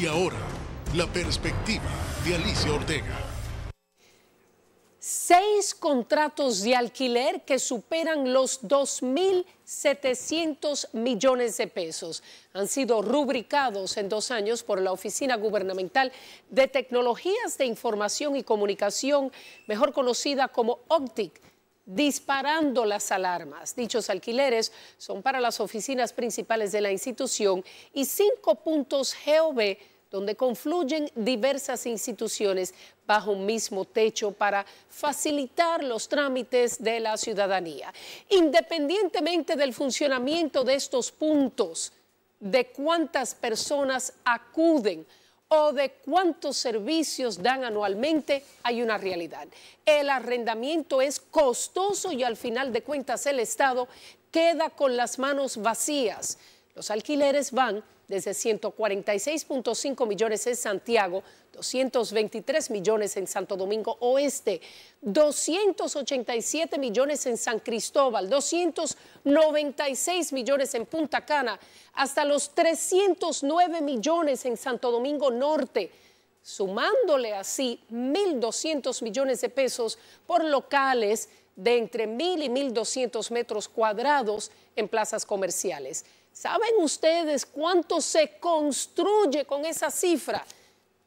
Y ahora, la perspectiva de Alicia Ortega. Seis contratos de alquiler que superan los 2.700 millones de pesos han sido rubricados en dos años por la Oficina Gubernamental de Tecnologías de Información y Comunicación, mejor conocida como OPTIC disparando las alarmas. Dichos alquileres son para las oficinas principales de la institución y cinco puntos GOV donde confluyen diversas instituciones bajo un mismo techo para facilitar los trámites de la ciudadanía. Independientemente del funcionamiento de estos puntos, de cuántas personas acuden de cuántos servicios dan anualmente, hay una realidad. El arrendamiento es costoso y al final de cuentas el Estado queda con las manos vacías. Los alquileres van desde 146.5 millones en Santiago, 223 millones en Santo Domingo Oeste, 287 millones en San Cristóbal, 296 millones en Punta Cana, hasta los 309 millones en Santo Domingo Norte sumándole así 1.200 millones de pesos por locales de entre 1.000 y 1.200 metros cuadrados en plazas comerciales. ¿Saben ustedes cuánto se construye con esa cifra?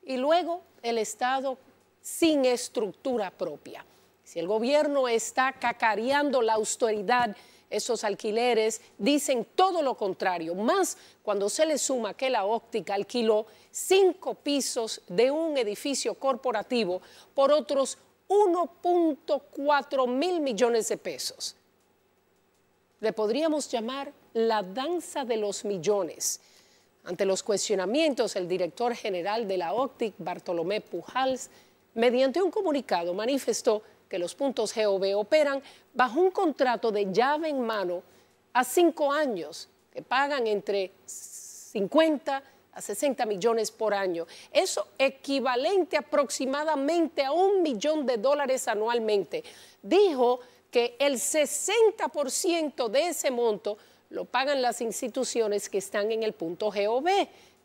Y luego el Estado sin estructura propia. Si el gobierno está cacareando la austeridad, esos alquileres dicen todo lo contrario, más cuando se le suma que la óptica alquiló cinco pisos de un edificio corporativo por otros 1.4 mil millones de pesos le podríamos llamar la danza de los millones. Ante los cuestionamientos, el director general de la OCTIC, Bartolomé Pujals, mediante un comunicado manifestó que los puntos GOV operan bajo un contrato de llave en mano a cinco años, que pagan entre 50 a 60 millones por año. Eso equivalente aproximadamente a un millón de dólares anualmente. Dijo que el 60% de ese monto lo pagan las instituciones que están en el punto GOB,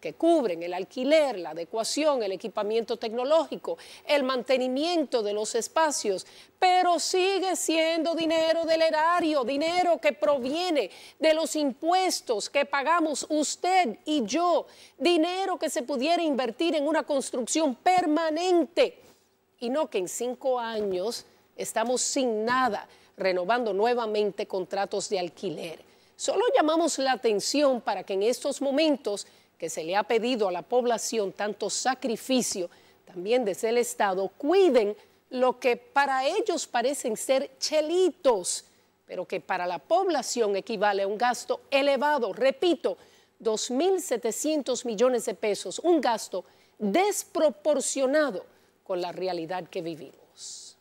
que cubren el alquiler, la adecuación, el equipamiento tecnológico, el mantenimiento de los espacios, pero sigue siendo dinero del erario, dinero que proviene de los impuestos que pagamos usted y yo, dinero que se pudiera invertir en una construcción permanente y no que en cinco años Estamos sin nada, renovando nuevamente contratos de alquiler. Solo llamamos la atención para que en estos momentos que se le ha pedido a la población tanto sacrificio, también desde el Estado, cuiden lo que para ellos parecen ser chelitos, pero que para la población equivale a un gasto elevado, repito, 2.700 millones de pesos, un gasto desproporcionado con la realidad que vivimos.